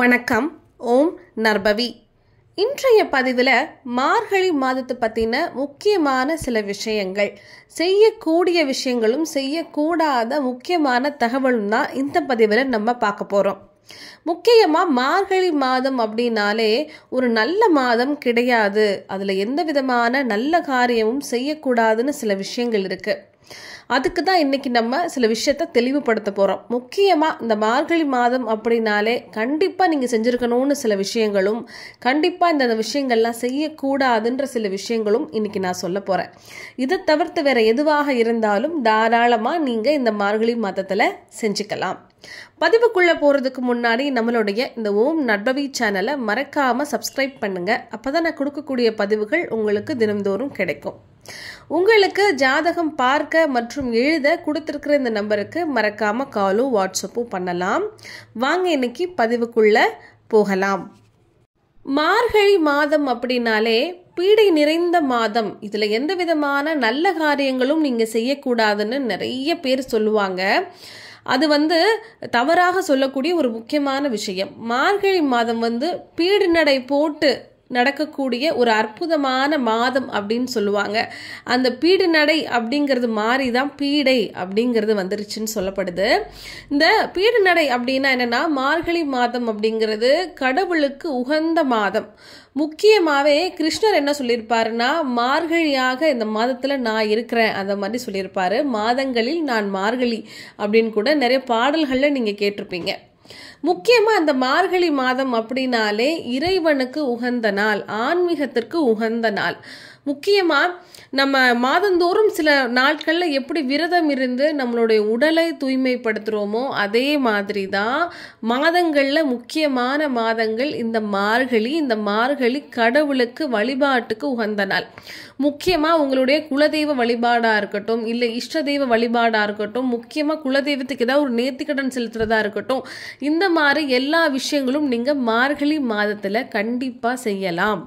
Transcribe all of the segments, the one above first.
வணக்கம் ஓம் நர்பவி இன்றைய பதிவில் மார்கழி மாதத்தை பற்றின முக்கியமான சில விஷயங்கள் செய்யக்கூடிய விஷயங்களும் செய்யக்கூடாத முக்கியமான தகவலும் தான் இந்த பதிவில் நம்ம பார்க்க போகிறோம் முக்கியமாக மார்கழி மாதம் அப்படின்னாலே ஒரு நல்ல மாதம் கிடையாது அதில் எந்த விதமான நல்ல காரியமும் செய்யக்கூடாதுன்னு சில விஷயங்கள் இருக்குது அதுக்கு தான் இன்றைக்கி நம்ம சில விஷயத்த தெளிவுபடுத்த போகிறோம் முக்கியமாக இந்த மார்கழி மாதம் அப்படின்னாலே கண்டிப்பாக நீங்கள் செஞ்சுருக்கணும்னு சில விஷயங்களும் கண்டிப்பாக இந்த விஷயங்கள்லாம் செய்யக்கூடாதுன்ற சில விஷயங்களும் இன்றைக்கி நான் சொல்ல போகிறேன் இதை தவிர்த்து வேறு எதுவாக இருந்தாலும் தாராளமாக நீங்கள் இந்த மார்கழி மாதத்தில் செஞ்சுக்கலாம் பதிவுக்குள்ளே போகிறதுக்கு முன்னாடி நம்மளுடைய இந்த ஓம் நட்பவி சேனலை மறக்காமல் சப்ஸ்கிரைப் பண்ணுங்கள் அப்போ தான் நான் கொடுக்கக்கூடிய பதிவுகள் உங்களுக்கு தினம்தோறும் கிடைக்கும் உங்களுக்கு ஜாதகம் பார்க்க மற்றும் எழுத கொடுத்துருக்கிற இந்த நம்பருக்கு மறக்காமல் காலும் வாட்ஸ்அப்பும் பண்ணலாம் வாங்க இன்னைக்கு பதிவுக்குள்ளே போகலாம் மார்கழி மாதம் அப்படின்னாலே பீடை நிறைந்த மாதம் இதில் எந்த விதமான நல்ல காரியங்களும் நீங்கள் செய்யக்கூடாதுன்னு நிறைய பேர் சொல்லுவாங்க அது வந்து தவறாக சொல்லக்கூடிய ஒரு முக்கியமான விஷயம் மார்கழி மாதம் வந்து பீடு நடை போட்டு நடக்கக்கூடிய ஒரு அற்புதமான மாதம் அப்படின்னு சொல்லுவாங்க அந்த பீடு நடை அப்படிங்கிறது மாறி தான் பீடை அப்படிங்கிறது வந்துருச்சுன்னு சொல்லப்படுது இந்த பீடு நடை அப்படின்னா என்னென்னா மார்கழி மாதம் அப்படிங்கிறது கடவுளுக்கு உகந்த மாதம் முக்கியமாகவே கிருஷ்ணர் என்ன சொல்லியிருப்பாருன்னா மார்கழியாக இந்த மாதத்தில் நான் இருக்கிறேன் அந்த மாதிரி சொல்லியிருப்பார் மாதங்களில் நான் மார்கழி அப்படின்னு கூட நிறைய பாடல்களில் நீங்கள் கேட்டிருப்பீங்க முக்கியமாக அந்த மார்கழி மாதம் அப்படின்னாலே இறைவனுக்கு உகந்த நாள் ஆன்மீகத்திற்கு உகந்த நாள் முக்கியமாக நம்ம மாதந்தோறும் சில நாட்களில் எப்படி விரதம் இருந்து நம்மளுடைய உடலை தூய்மைப்படுத்துகிறோமோ அதே மாதிரி தான் மாதங்களில் முக்கியமான மாதங்கள் இந்த மார்கழி இந்த மார்கழி கடவுளுக்கு வழிபாட்டுக்கு உகந்த நாள் முக்கியமாக உங்களுடைய குலதெய்வ வழிபாடாக இருக்கட்டும் இல்லை இஷ்ட தெய்வ வழிபாடாக இருக்கட்டும் முக்கியமாக குலதெய்வத்துக்கு ஏதாவது ஒரு நேர்த்திக்கடன் செலுத்துறதா இருக்கட்டும் இந்த மாதிரி எல்லா விஷயங்களும் நீங்கள் மார்கழி மாதத்தில் கண்டிப்பாக செய்யலாம்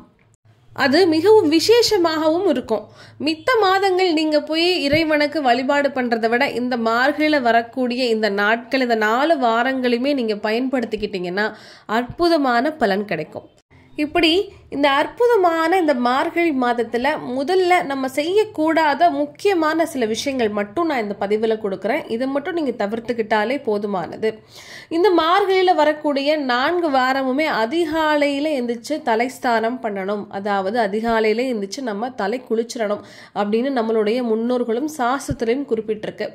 அது மிகவும் விசேஷமாகவும் இருக்கும் மித்த மாதங்கள் நீங்கள் போய் இறைவனுக்கு வழிபாடு பண்ணுறதை விட இந்த மார்கழியில் வரக்கூடிய இந்த நாட்கள் இந்த நாலு வாரங்களையுமே நீங்கள் பயன்படுத்திக்கிட்டிங்கன்னா அற்புதமான பலன் கிடைக்கும் இப்படி இந்த அற்புதமான இந்த மார்கழி மாதத்தில் முதல்ல நம்ம செய்யக்கூடாத முக்கியமான சில விஷயங்கள் மட்டும் நான் இந்த பதிவில் கொடுக்குறேன் இதை மட்டும் நீங்கள் தவிர்த்துக்கிட்டாலே போதுமானது இந்த மார்கழியில் வரக்கூடிய நான்கு வாரமுமே அதிகாலையில் எந்திரிச்சு தலைஸ்தானம் பண்ணணும் அதாவது அதிகாலையில் எந்திரிச்சு நம்ம தலை குளிச்சிடணும் அப்படின்னு நம்மளுடைய முன்னோர்களும் சாஸ்திரத்திலையும் குறிப்பிட்டிருக்கு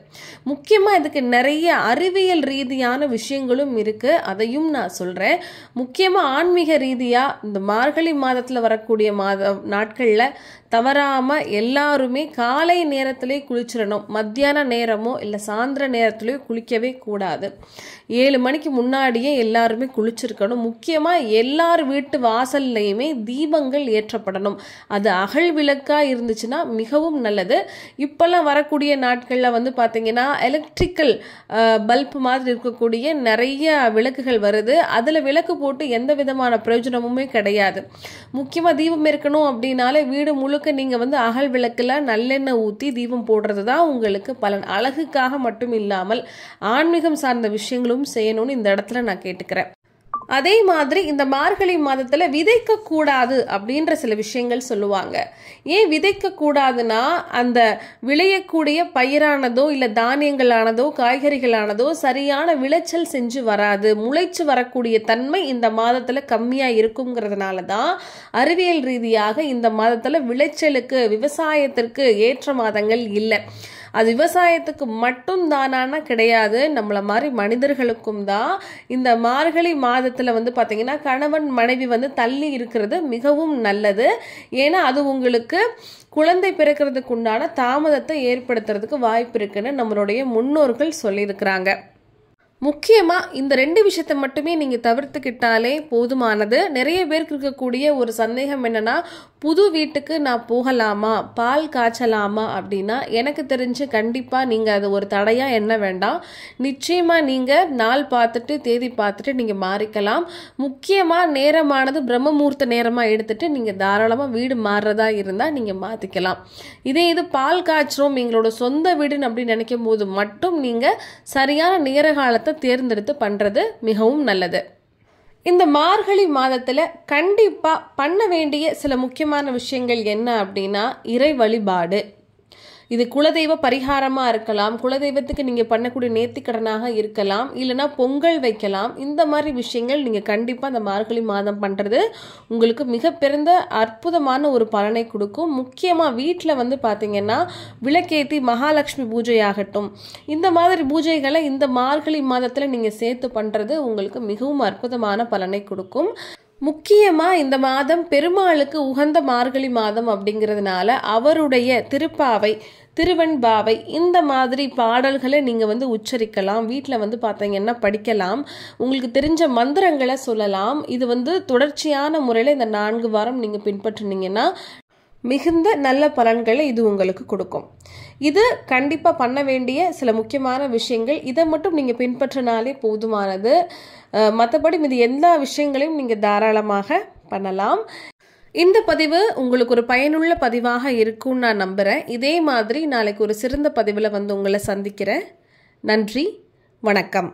முக்கியமாக இதுக்கு நிறைய அறிவியல் ரீதியான விஷயங்களும் இருக்குது அதையும் நான் சொல்கிறேன் முக்கியமாக ஆன்மீக ரீதியாக இந்த மார்கழி மாதத்தில் வரக்கூடிய மாத நாட்களில் தவறாமல் எல்லாருமே காலை நேரத்திலே குளிச்சிடணும் மத்தியான நேரமோ இல்லை சாயந்தர நேரத்துலேயோ குளிக்கவே கூடாது ஏழு மணிக்கு முன்னாடியே எல்லாருமே குளிச்சிருக்கணும் முக்கியமாக எல்லார் வீட்டு வாசல்லையுமே தீபங்கள் ஏற்றப்படணும் அது அகல் விளக்காக இருந்துச்சுன்னா மிகவும் நல்லது இப்போல்லாம் வரக்கூடிய நாட்களில் வந்து பார்த்திங்கன்னா எலக்ட்ரிக்கல் பல்ப் மாதிரி இருக்கக்கூடிய நிறைய விளக்குகள் வருது அதில் விளக்கு போட்டு எந்த விதமான பிரயோஜனமுமே கிடையாது முக்கியமாக தீபம் இருக்கணும் அப்படின்னாலே வீடு முழுக்க நீங்கள் வந்து அகல் விளக்கில் நல்லெண்ணெய் ஊற்றி தீபம் போடுறது தான் உங்களுக்கு பலன் அழகுக்காக மட்டும் இல்லாமல் ஆன்மீகம் சார்ந்த விஷயங்களும் நீங்களும் செய்யணும்னு இந்த இடத்துல நான் கேட்டுக்கிறேன் அதே மாதிரி இந்த மார்கழி மாதத்தில் விதைக்கக்கூடாது அப்படின்ற சில விஷயங்கள் சொல்லுவாங்க ஏன் விதைக்கக்கூடாதுன்னா அந்த விளையக்கூடிய பயிரானதோ இல்லை தானியங்களானதோ காய்கறிகளானதோ சரியான விளைச்சல் செஞ்சு வராது முளைச்சு வரக்கூடிய தன்மை இந்த மாதத்தில் கம்மியாக இருக்குங்கிறதுனால தான் அறிவியல் ரீதியாக இந்த மாதத்தில் விளைச்சலுக்கு விவசாயத்திற்கு ஏற்ற மாதங்கள் இல்லை அது விவசாயத்துக்கு மட்டும் தானான கிடையாது நம்மளை மாதிரி மனிதர்களுக்கும் தான் இந்த மார்கழி மாதத்தில் வந்து பார்த்திங்கன்னா கணவன் மனைவி வந்து தள்ளி இருக்கிறது மிகவும் நல்லது ஏன்னா அது உங்களுக்கு குழந்தை பிறக்கிறதுக்கு உண்டான தாமதத்தை ஏற்படுத்துறதுக்கு வாய்ப்பு இருக்குன்னு நம்மளுடைய முன்னோர்கள் சொல்லியிருக்கிறாங்க முக்கியமாக இந்த ரெண்டு விஷயத்தை மட்டுமே நீங்கள் தவிர்த்துக்கிட்டாலே போதுமானது நிறைய பேருக்கு இருக்கக்கூடிய ஒரு சந்தேகம் என்னென்னா புது வீட்டுக்கு நான் போகலாமா பால் காய்ச்சலாமா அப்படின்னா எனக்கு தெரிஞ்சு கண்டிப்பாக நீங்கள் அது ஒரு தடையாக என்ன வேண்டாம் நிச்சயமாக நீங்கள் நாள் பார்த்துட்டு தேதி பார்த்துட்டு நீங்கள் மாறிக்கலாம் முக்கியமாக நேரமானது பிரம்மமூர்த்த நேரமாக எடுத்துகிட்டு நீங்கள் தாராளமாக வீடு மாறுறதா இருந்தால் நீங்கள் மாற்றிக்கலாம் இதே இது பால் காய்ச்சலும் எங்களோட சொந்த வீடுன்னு அப்படின்னு நினைக்கும் போது மட்டும் நீங்கள் சரியான நேர காலத்தை தேர்ந்தெடுத்து பண்ணுறது மிகவும் நல்லது இந்த மார்கழி மாதத்தில் கண்டிப்பாக பண்ண வேண்டிய சில முக்கியமான விஷயங்கள் என்ன அப்படின்னா இறை வழிபாடு இது குலதெய்வ பரிகாரமாக இருக்கலாம் குலதெய்வத்துக்கு நீங்கள் பண்ணக்கூடிய நேர்த்திக்கடனாக இருக்கலாம் இல்லைனா பொங்கல் வைக்கலாம் இந்த மாதிரி விஷயங்கள் நீங்கள் கண்டிப்பாக அந்த மார்கழி மாதம் பண்ணுறது உங்களுக்கு மிக அற்புதமான ஒரு பலனை கொடுக்கும் முக்கியமாக வீட்டில் வந்து பார்த்தீங்கன்னா விளக்கேத்தி மகாலட்சுமி பூஜை ஆகட்டும் இந்த மாதிரி பூஜைகளை இந்த மார்கழி மாதத்தில் நீங்கள் சேர்த்து பண்ணுறது உங்களுக்கு மிகவும் அற்புதமான பலனை கொடுக்கும் முக்கியமாக இந்த மாதம் பெருமாளுக்கு உகந்த மார்கழி மாதம் அப்படிங்கிறதுனால அவருடைய திருப்பாவை திருவெண்பாவை இந்த மாதிரி பாடல்களை நீங்கள் வந்து உச்சரிக்கலாம் வீட்டில் வந்து பார்த்தீங்கன்னா படிக்கலாம் உங்களுக்கு தெரிஞ்ச மந்திரங்களை சொல்லலாம் இது வந்து தொடர்ச்சியான முறையில் இந்த நான்கு வாரம் நீங்கள் பின்பற்றினீங்கன்னா மிகுந்த நல்ல பலன்களை இது உங்களுக்கு கொடுக்கும் இது கண்டிப்பாக பண்ண வேண்டிய சில முக்கியமான விஷயங்கள் இதை மட்டும் நீங்கள் பின்பற்றினாலே போதுமானது மற்றபடி இது எல்லா விஷயங்களையும் நீங்கள் தாராளமாக பண்ணலாம் இந்த பதிவு உங்களுக்கு ஒரு பயனுள்ள பதிவாக இருக்கும்னு நான் நம்புகிறேன் இதே மாதிரி நாளைக்கு ஒரு சிறந்த பதிவில் வந்து உங்களை சந்திக்கிறேன் நன்றி வணக்கம்